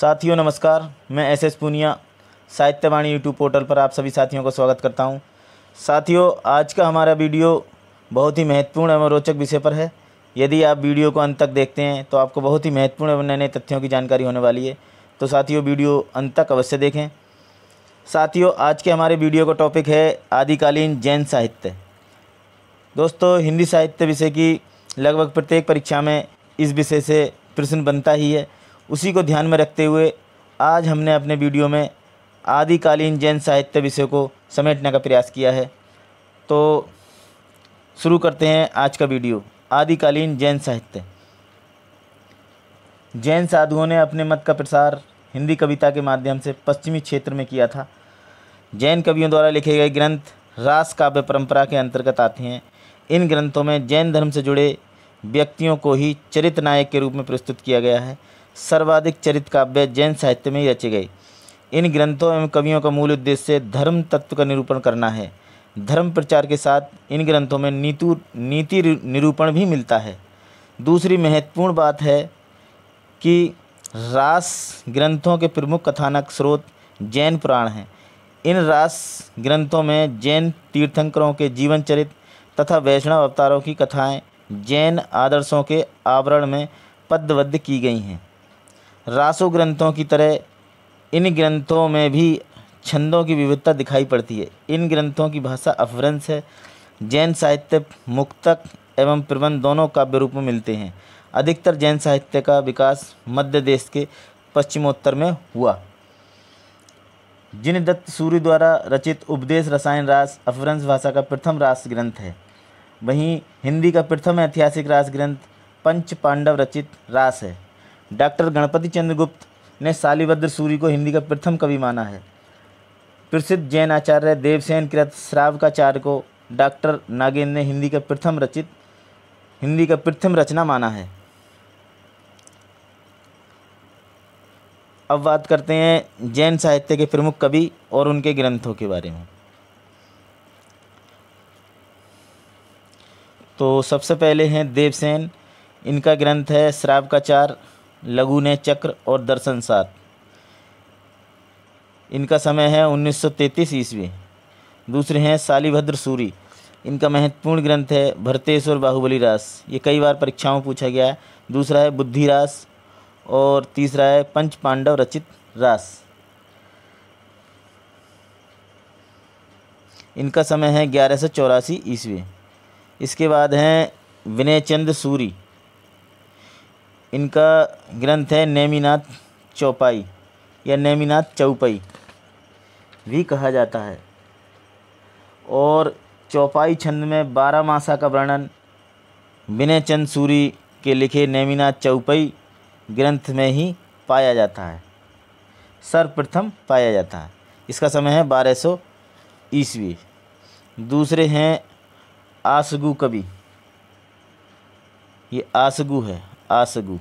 साथियों नमस्कार मैं S S Poonia Sahityavani YouTube portal पर आप सभी साथियों का स्वागत करता हूं। साथियों आज का हमारा वीडियो बहुत ही महत्वपूर्ण एवं रोचक विषय पर है यदि आप वीडियो को अंत तक देखते हैं तो आपको बहुत ही महत्वपूर्ण एवं नए नए तथ्यों की जानकारी होने वाली है तो साथियों वीडियो अंत तक अवश्य देखें साथियों आज के हमारे वीडियो का टॉपिक है आदिकालीन जैन साहित्य दोस्तों हिंदी साहित्य विषय की लगभग प्रत्येक परीक्षा में इस विषय से प्रश्न बनता ही है उसी को ध्यान में रखते हुए आज हमने अपने वीडियो में आदिकालीन जैन साहित्य विषय को समेटने का प्रयास किया है तो शुरू करते हैं आज का वीडियो आदिकालीन जैन साहित्य जैन साधुओं ने अपने मत का प्रसार हिंदी कविता के माध्यम से पश्चिमी क्षेत्र में किया था जैन कवियों द्वारा लिखे गए ग्रंथ रास काव्य परंपरा के अंतर्गत आते हैं इन ग्रंथों में जैन धर्म से जुड़े व्यक्तियों को ही चरित नायक के रूप में प्रस्तुत किया गया है सर्वाधिक चरित काव्य जैन साहित्य में ही रचे गए इन ग्रंथों एवं कवियों का मूल उद्देश्य धर्म तत्व का निरूपण करना है धर्म प्रचार के साथ इन ग्रंथों में नीतु नीति निरूपण भी मिलता है दूसरी महत्वपूर्ण बात है कि रास ग्रंथों के प्रमुख कथानक स्रोत जैन पुराण हैं इन रास ग्रंथों में जैन तीर्थंकरों के जीवन चरित तथा वैष्णव अवतारों की कथाएं जैन आदर्शों के आवरण में पद्यबद्ध की गई हैं रासो ग्रंथों की तरह इन ग्रंथों में भी छंदों की विविधता दिखाई पड़ती है इन ग्रंथों की भाषा अफरंस है जैन साहित्य मुक्तक एवं प्रबंध दोनों काव्य रूप में मिलते हैं अधिकतर जैन साहित्य का विकास मध्य देश के पश्चिमोत्तर में हुआ जिन दत्त सूर्य द्वारा रचित उपदेश रसायन रास अफरंस भाषा का प्रथम रास ग्रंथ है वहीं हिंदी का प्रथम ऐतिहासिक रास ग्रंथ पंच पांडव रचित रास है डॉक्टर गणपति चंद्रगुप्त ने शालीभद्र सूरी को हिंदी का प्रथम कवि माना है प्रसिद्ध जैन आचार्य देवसेन कृत श्राव श्रावकाचार्य को डॉक्टर नागेंद्र ने हिंदी का प्रथम रचित हिंदी का प्रथम रचना माना है अब बात करते हैं जैन साहित्य के प्रमुख कवि और उनके ग्रंथों के बारे में तो सबसे पहले हैं देवसेन इनका ग्रंथ है श्राव का चार लघु ने चक्र और दर्शन सार इनका समय है 1933 ईस्वी दूसरे हैं सालीभद्र सूरी इनका महत्वपूर्ण ग्रंथ है भरतेश्वर बाहुबली रास ये कई बार परीक्षाओं में पूछा गया है दूसरा है बुद्धिरास और तीसरा है पंच पांडव रचित रास इनका समय है ग्यारह सौ चौरासी ईस्वी इसके बाद हैं विनयचंद सूरी इनका ग्रंथ है नेमिनाथ चौपाई या नेमिनाथ चौपाई भी कहा जाता है और चौपाई छंद में बारह मासा का वर्णन विनय चंद सूरी के लिखे नेमिनाथ चौपाई ग्रंथ में ही पाया जाता है सर्वप्रथम पाया जाता है इसका समय है बारह सौ ईस्वी दूसरे हैं आसगु कवि ये आसगु है आ सकूँ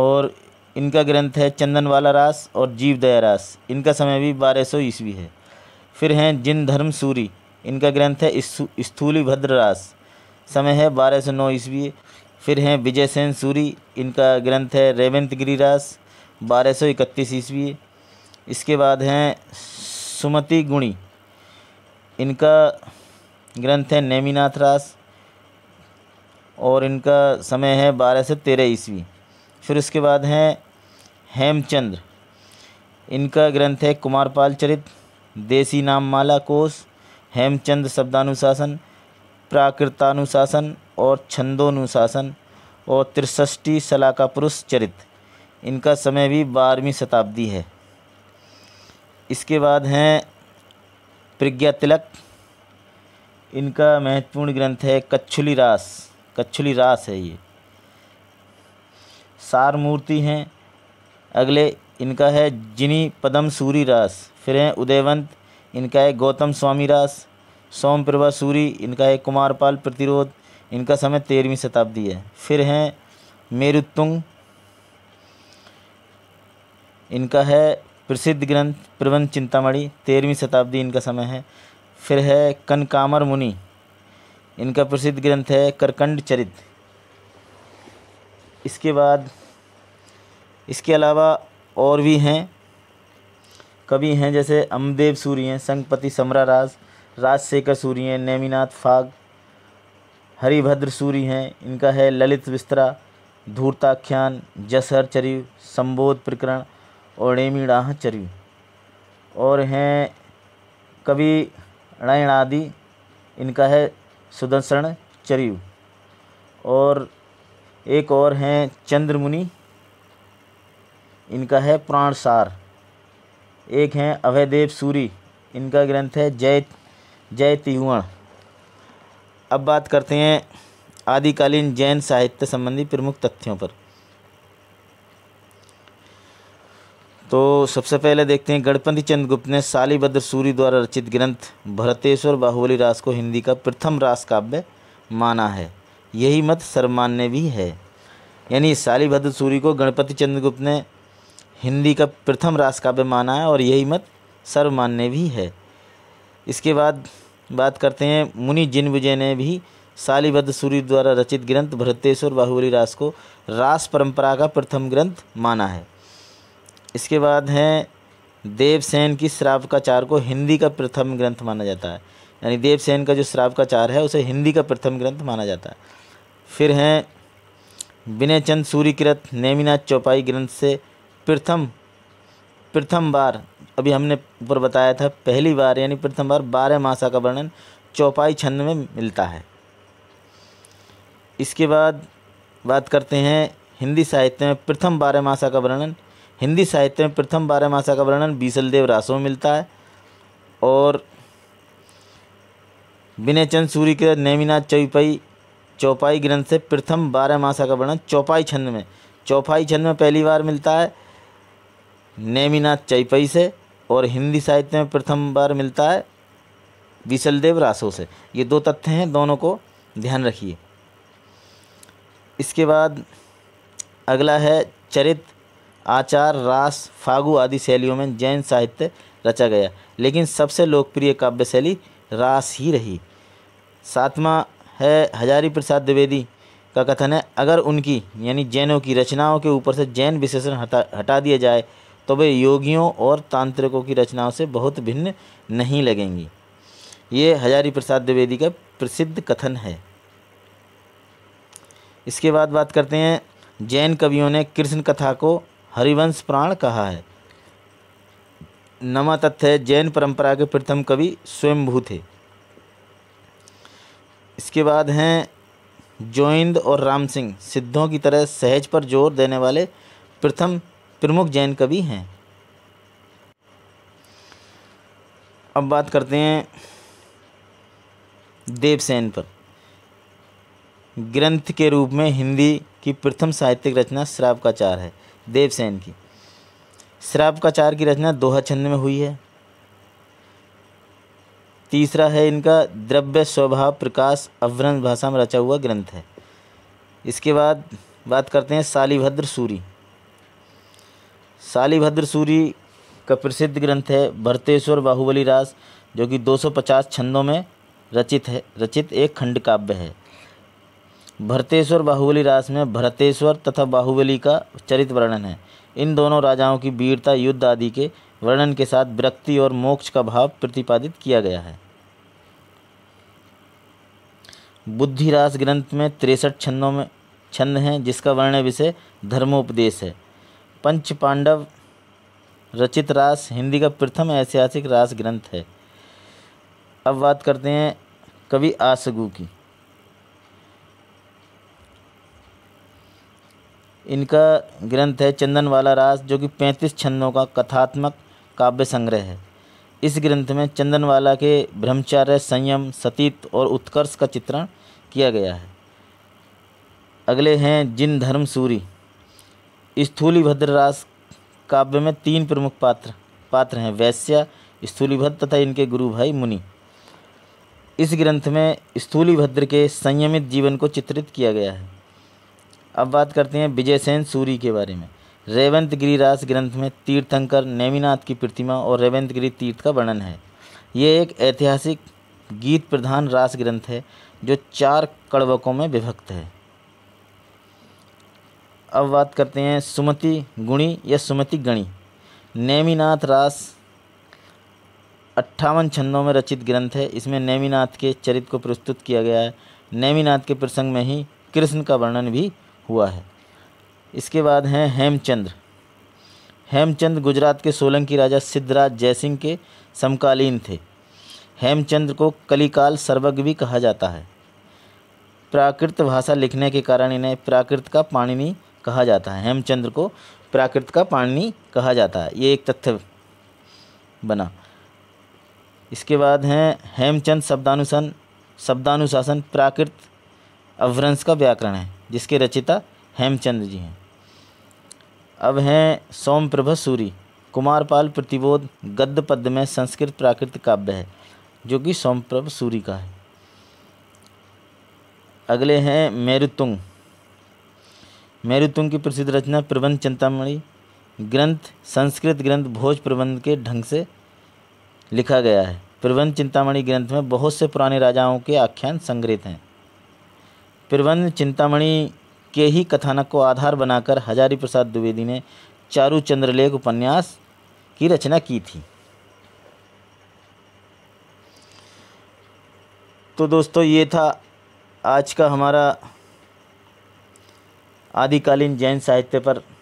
और इनका ग्रंथ है चंदन वाला रास और जीव दया रास इनका समय भी बारह सौ ईस्वी है फिर हैं जिन धर्म सूरी इनका ग्रंथ है स्थूली भद्र रास समय है बारह सौ नौ ईस्वी फिर हैं विजय सेन सूरी इनका ग्रंथ है रेवंत गिरी रास बारह सौ इकतीस ईस्वी इसके बाद हैं सुमति गुणी इनका ग्रंथ है नेमीनाथ रास और इनका समय है बारह से तेरह ईस्वी फिर उसके बाद हैं हेमचंद्र इनका ग्रंथ है कुमारपाल चरित देसी नाम माला कोश हेमचंद शब्दानुशासन प्राकृतानुशासन और छंदोनुशासन और तिरसष्टी सलाका पुरुष चरित इनका समय भी बारहवीं शताब्दी है इसके बाद हैं प्रज्ञा तिलक इनका महत्वपूर्ण ग्रंथ है कच्छुली रास कच्छुली रास है ये सार मूर्ति हैं अगले इनका है जिनी पदम सूरी रास फिर हैं उदयवंत इनका है गौतम स्वामी रास सोम प्रभा सूरी इनका है कुमारपाल प्रतिरोध इनका समय तेरहवीं शताब्दी है फिर हैं मेरुतुंग इनका है प्रसिद्ध ग्रंथ प्रबंध चिंतामणि तेरहवीं शताब्दी इनका समय है फिर है कनकामर मुनि इनका प्रसिद्ध ग्रंथ है करकंड चरित इसके बाद इसके अलावा और भी हैं कवि हैं जैसे अमदेव सूर्य हैं संगपति समरा राज राजशेखर सूर्य हैं नेमिनाथ फाग हरिभद्र सूर्य हैं इनका है ललित विस्तरा धूर्ताख्यान जसहर चरयु संबोध प्रकरण और रेमीड़ाह चरयु और हैं कवि णयण आदि इनका है सुदर्शन चरियु और एक और हैं चंद्रमुनि इनका है प्राण सार एक हैं अभयदेव सूरी इनका ग्रंथ है जय जय तिवण अब बात करते हैं आदिकालीन जैन साहित्य संबंधी प्रमुख तथ्यों पर तो सबसे पहले देखते हैं गणपति चंद्रगुप्त ने सालीभद्र सूरी द्वारा रचित ग्रंथ भरतेश्वर बाहुबली रास को हिंदी का प्रथम रास काव्य माना है यही मत सर्वमान्य भी है यानी सालीभद्र सूरी को गणपति चंद्रगुप्त ने हिंदी का प्रथम रास काव्य माना है और यही मत सर्वमान्य भी है इसके बाद बात करते हैं मुनि जिनविजय ने भी सालीभद्र सूर्य द्वारा रचित ग्रंथ भरतेश्वर बाहुबली रास को रास परंपरा का प्रथम ग्रंथ माना है इसके बाद हैं देवसेन की श्राव चार को हिंदी का प्रथम ग्रंथ माना जाता है यानी देवसेन का जो श्राव का चार है उसे हिंदी का प्रथम ग्रंथ माना जाता है फिर हैं विनय चंद सूर्यकृत नेमिनाथ चौपाई ग्रंथ से प्रथम प्रथम बार अभी हमने ऊपर बताया था पहली बार यानी प्रथम बार बारह मासा का वर्णन चौपाई छंद में मिलता है इसके बाद बात करते हैं हिंदी साहित्य में प्रथम बारह मासा का वर्णन हिंदी साहित्य में प्रथम बारहमासा का वर्णन बीसलदेव रासो में मिलता है और विनयचंद सूर्य के नेमिनाथ चौपाई चौपाई ग्रंथ से प्रथम बारह मासा का वर्णन चौपाई छंद में चौपाई छंद में पहली बार मिलता है नेमिनाथ चौपाई से और हिंदी साहित्य में प्रथम बार मिलता है विशलदेव रासो से ये दो तथ्य हैं दोनों को ध्यान रखिए इसके बाद अगला है चरित्र आचार रास फागु आदि शैलियों में जैन साहित्य रचा गया लेकिन सबसे लोकप्रिय काव्य शैली रास ही रही सातवां है हजारी प्रसाद द्विवेदी का कथन है अगर उनकी यानी जैनों की रचनाओं के ऊपर से जैन विशेषण हटा हटा दिया जाए तो वे योगियों और तांत्रिकों की रचनाओं से बहुत भिन्न नहीं लगेंगी ये हजारी प्रसाद द्विवेदी का प्रसिद्ध कथन है इसके बाद बात करते हैं जैन कवियों ने कृष्ण कथा को हरिवंश प्राण कहा है नमा तथ्य जैन परंपरा के प्रथम कवि स्वयंभू थे इसके बाद हैं जोइंद और राम सिंह सिद्धों की तरह सहज पर जोर देने वाले प्रथम प्रमुख जैन कवि हैं अब बात करते हैं देवसेन पर ग्रंथ के रूप में हिंदी की प्रथम साहित्यिक रचना श्राव का चार है देवसेन की श्राप चार की रचना दोहा छंद में हुई है तीसरा है इनका द्रव्य स्वभाव प्रकाश अवरण भाषा में रचा हुआ ग्रंथ है इसके बाद बात करते हैं सालीभद्र सूरी सालीभद्र सूरी का प्रसिद्ध ग्रंथ है भरतेश्वर बाहुबली रास जो कि 250 छंदों में रचित है रचित एक खंड काव्य है भरतेश्वर बाहुबली रास में भरतेश्वर तथा बाहुबली का चरित वर्णन है इन दोनों राजाओं की वीरता युद्ध आदि के वर्णन के साथ विरक्ति और मोक्ष का भाव प्रतिपादित किया गया है बुद्धिरास ग्रंथ में तिरसठ छंदों में छंद हैं जिसका वर्ण विषय धर्मोपदेश है पंच पांडव रचित रास हिंदी का प्रथम ऐतिहासिक रास ग्रंथ है अब बात करते हैं कवि आसगू की इनका ग्रंथ है चंदन वाला रास जो कि पैंतीस छंदों का कथात्मक काव्य संग्रह है इस ग्रंथ में चंदनवाला के ब्रह्मचार्य संयम सतीत और उत्कर्ष का चित्रण किया गया है अगले हैं जिन धर्म सूरी स्थूलीभद्र रास काव्य में तीन प्रमुख पात्र पात्र हैं वैश्य स्थूलीभद्र तथा इनके गुरु भाई मुनि इस ग्रंथ में स्थूलीभद्र के संयमित जीवन को चित्रित किया गया है अब बात करते हैं विजय सेन सूरी के बारे में रेवंतगिरी रास ग्रंथ में तीर्थंकर नेमिनाथ की प्रतिमा और रेवंतगिरी तीर्थ का वर्णन है ये एक ऐतिहासिक गीत प्रधान रास ग्रंथ है जो चार कड़वकों में विभक्त है अब बात करते हैं सुमति गुणी या सुमति गणी नेमिनाथ रास अट्ठावन छंदों में रचित ग्रंथ है इसमें नेमिनाथ के चरित्र को प्रस्तुत किया गया है नेमिनाथ के प्रसंग में ही कृष्ण का वर्णन भी हुआ है इसके बाद हैं हेमचंद्र हेमचंद गुजरात के सोलंकी राजा सिद्धराज जयसिंह के समकालीन थे हेमचंद्र को कलिकाल सर्वज्ञ भी कहा जाता है प्राकृत भाषा लिखने के कारण इन्हें प्राकृत का पाणिनि कहा जाता है हेमचंद्र को प्राकृत का पाणिनि कहा जाता है ये एक तथ्य बना इसके बाद हैं हेमचंद शब्दानुसन शब्दानुशासन प्राकृत अवरंश का व्याकरण है जिसके रचिता हेमचंद जी हैं अब हैं प्रभा सूरी कुमारपाल प्रतिबोध गद्य पद्य में संस्कृत प्राकृत काव्य है जो कि सोमप्रभ सूरी का है अगले हैं मेरुतुंग मेरुतुंग की प्रसिद्ध रचना प्रबंध चिंतामणि ग्रंथ संस्कृत ग्रंथ भोज प्रबंध के ढंग से लिखा गया है प्रबंध चिंतामणि ग्रंथ में बहुत से पुराने राजाओं के आख्यान संग्रहित हैं प्रबंध चिंतामणि के ही कथानक को आधार बनाकर हजारी प्रसाद द्विवेदी ने चारू चंद्रलेख उपन्यास की रचना की थी तो दोस्तों ये था आज का हमारा आदिकालीन जैन साहित्य पर